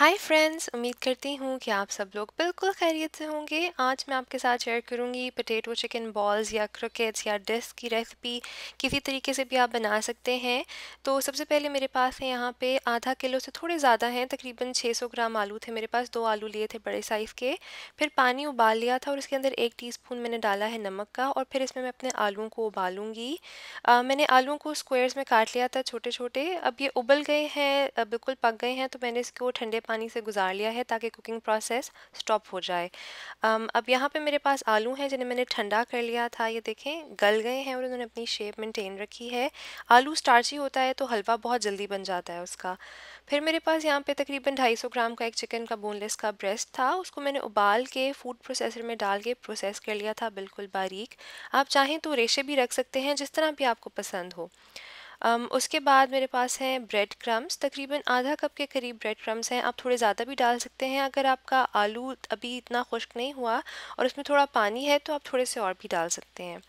hi friends उम्मीद करती हूँ कि आप सब लोग बिल्कुल खैरियत से होंगे आज मैं आपके साथ शेयर करूँगी पटेटो चिकन बॉल्स या क्रिकेट्स या डिस्क की रेसिपी किसी तरीके से भी आप बना सकते हैं तो सबसे पहले मेरे पास है यहाँ पे आधा किलो से थोड़े ज़्यादा हैं तकरीबन 600 ग्राम आलू थे मेरे पास दो आलू लिए थे बड़े साइज़ के फिर पानी उबाल लिया था और उसके अंदर एक टी मैंने डाला है नमक का और फिर इसमें मैं अपने आलूओं को उबालूँगी मैंने आलुओं को स्क्वेयर्स में काट लिया था छोटे छोटे अब ये उबल गए हैं बिल्कुल पक गए हैं तो मैंने इसको ठंडे पानी से गुजार लिया है ताकि कुकिंग प्रोसेस स्टॉप हो जाए um, अब यहाँ पे मेरे पास आलू हैं जिन्हें मैंने ठंडा कर लिया था ये देखें गल गए हैं और उन्होंने अपनी शेप मेंटेन रखी है आलू स्टार्ची होता है तो हलवा बहुत जल्दी बन जाता है उसका फिर मेरे पास यहाँ पे तकरीबन 250 ग्राम का एक चिकन का बोनलेस का ब्रेस्ट था उसको मैंने उबाल के फूड प्रोसेसर में डाल के प्रोसेस कर लिया था बिल्कुल बारीक आप चाहें तो रेशे भी रख सकते हैं जिस तरह भी आपको पसंद हो उसके बाद मेरे पास हैं ब्रेड क्रम्स तकरीबन आधा कप के करीब ब्रेड क्रम्स हैं आप थोड़े ज़्यादा भी डाल सकते हैं अगर आपका आलू अभी इतना खुश्क नहीं हुआ और उसमें थोड़ा पानी है तो आप थोड़े से और भी डाल सकते हैं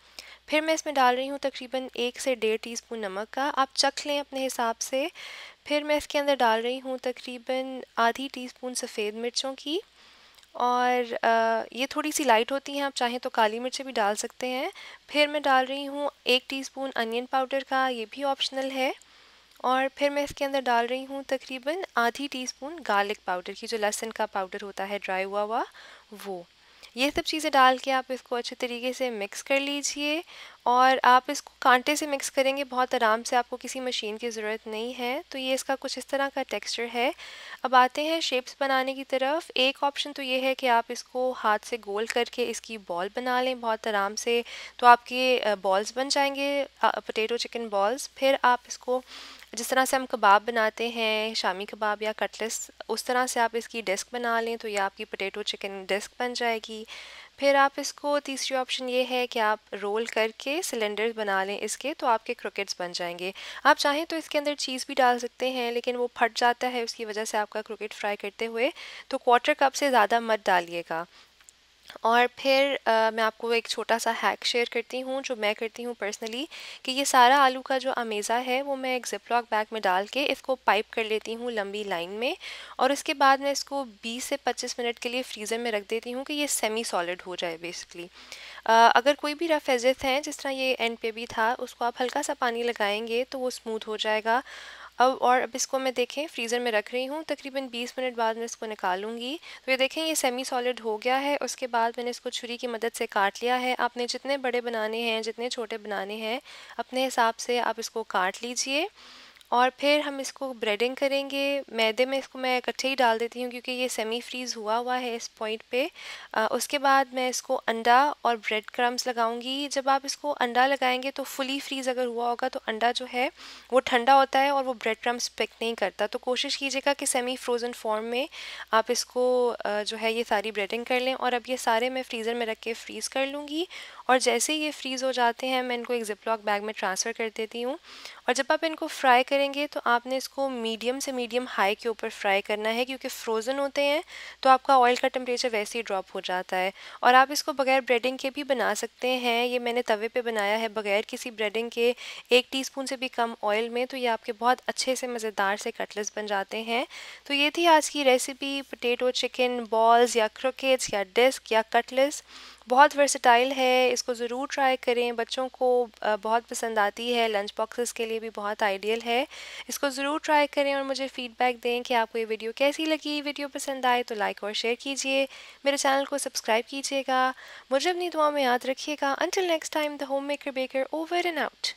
फिर मैं इसमें डाल रही हूँ तकरीबन एक से डेढ़ टीस्पून नमक का आप चख लें अपने हिसाब से फिर मैं इसके अंदर डाल रही हूँ तकरीबन आधी टीस्पून सफ़ेद मिर्चों की और ये थोड़ी सी लाइट होती हैं आप चाहें तो काली मिर्चें भी डाल सकते हैं फिर मैं डाल रही हूँ एक टीस्पून अनियन पाउडर का ये भी ऑप्शनल है और फिर मैं इसके अंदर डाल रही हूँ तकरीबन आधी टीस्पून गार्लिक पाउडर की जो लहसुन का पाउडर होता है ड्राई हुआ हुआ वो ये सब चीज़ें डाल के आप इसको अच्छे तरीके से मिक्स कर लीजिए और आप इसको कांटे से मिक्स करेंगे बहुत आराम से आपको किसी मशीन की ज़रूरत नहीं है तो ये इसका कुछ इस तरह का टेक्सचर है अब आते हैं शेप्स बनाने की तरफ एक ऑप्शन तो ये है कि आप इसको हाथ से गोल करके इसकी बॉल बना लें बहुत आराम से तो आपके बॉल्स बन जाएंगे पोटैटो चिकन बॉल्स फिर आप इसको जिस तरह से हम कबाब बनाते हैं शामी कबाब या कटलेस उस तरह से आप इसकी डिस्क बना लें तो ये आपकी पोटैटो चिकन डिस्क बन जाएगी फिर आप इसको तीसरी ऑप्शन ये है कि आप रोल करके सिलेंडर बना लें इसके तो आपके क्रिकेट्स बन जाएंगे आप चाहें तो इसके अंदर चीज़ भी डाल सकते हैं लेकिन वो फट जाता है उसकी वजह से आपका क्रिकेट फ्राई करते हुए तो क्वार्टर कप से ज़्यादा मत डालिएगा और फिर आ, मैं आपको एक छोटा सा हैक शेयर करती हूँ जो मैं करती हूँ पर्सनली कि ये सारा आलू का जो अमेज़ा है वो मैं एक लॉक बैग में डाल के इसको पाइप कर लेती हूँ लंबी लाइन में और उसके बाद मैं इसको 20 से 25 मिनट के लिए फ्रीज़र में रख देती हूँ कि ये सेमी सॉलिड हो जाए बेसिकली अगर कोई भी रफ एजेस हैं जिस तरह ये एंड पे भी था उसको आप हल्का सा पानी लगाएंगे तो वो स्मूथ हो जाएगा अब और अब इसको मैं देखें फ्रीज़र में रख रही हूँ तकरीबन 20 मिनट बाद मैं इसको निकालूंगी तो ये देखें ये सेमी सॉलिड हो गया है उसके बाद मैंने इसको छुरी की मदद से काट लिया है आपने जितने बड़े बनाने हैं जितने छोटे बनाने हैं अपने हिसाब से आप इसको काट लीजिए और फिर हम इसको ब्रेडिंग करेंगे मैदे में इसको मैं इकट्ठे ही डाल देती हूँ क्योंकि ये सेमी फ्रीज़ हुआ हुआ है इस पॉइंट पे आ, उसके बाद मैं इसको अंडा और ब्रेड क्रम्स लगाऊंगी जब आप इसको अंडा लगाएंगे तो फुली फ्रीज़ अगर हुआ होगा तो अंडा जो है वो ठंडा होता है और वो ब्रेड क्रम्स पिक नहीं करता तो कोशिश कीजिएगा कि सेमी फ्रोज़न फॉर्म में आप इसको जो है ये सारी ब्रेडिंग कर लें और अब ये सारे मैं फ्रीज़र में रख के फ्रीज़ कर लूँगी और जैसे ही ये फ्रीज़ हो जाते हैं मैं इनको एक लॉक बैग में ट्रांसफ़र कर देती हूँ और जब आप इनको फ्राई करेंगे तो आपने इसको मीडियम से मीडियम हाई के ऊपर फ्राई करना है क्योंकि फ्रोज़न होते हैं तो आपका ऑयल का टेम्परेचर वैसे ही ड्रॉप हो जाता है और आप इसको बगैर ब्रेडिंग के भी बना सकते हैं ये मैंने तवे पे बनाया है बगैर किसी ब्रेडिंग के एक स्पून से भी कम ऑयल में तो ये आपके बहुत अच्छे से मज़ेदार से कटलेस बन जाते हैं तो ये थी आज की रेसिपी पोटैटो चिकन बॉल्स या क्रोकेट्स या डिस्क या कटलेस बहुत वर्सटाइल है इसको ज़रूर ट्राई करें बच्चों को बहुत पसंद आती है लंच बॉक्सेस के लिए भी बहुत आइडियल है इसको ज़रूर ट्राई करें और मुझे फ़ीडबैक दें कि आपको ये वीडियो कैसी लगी वीडियो पसंद आए तो लाइक और शेयर कीजिए मेरे चैनल को सब्सक्राइब कीजिएगा मुझे अपनी दुआ में याद रखिएगा until next time the home maker baker over and out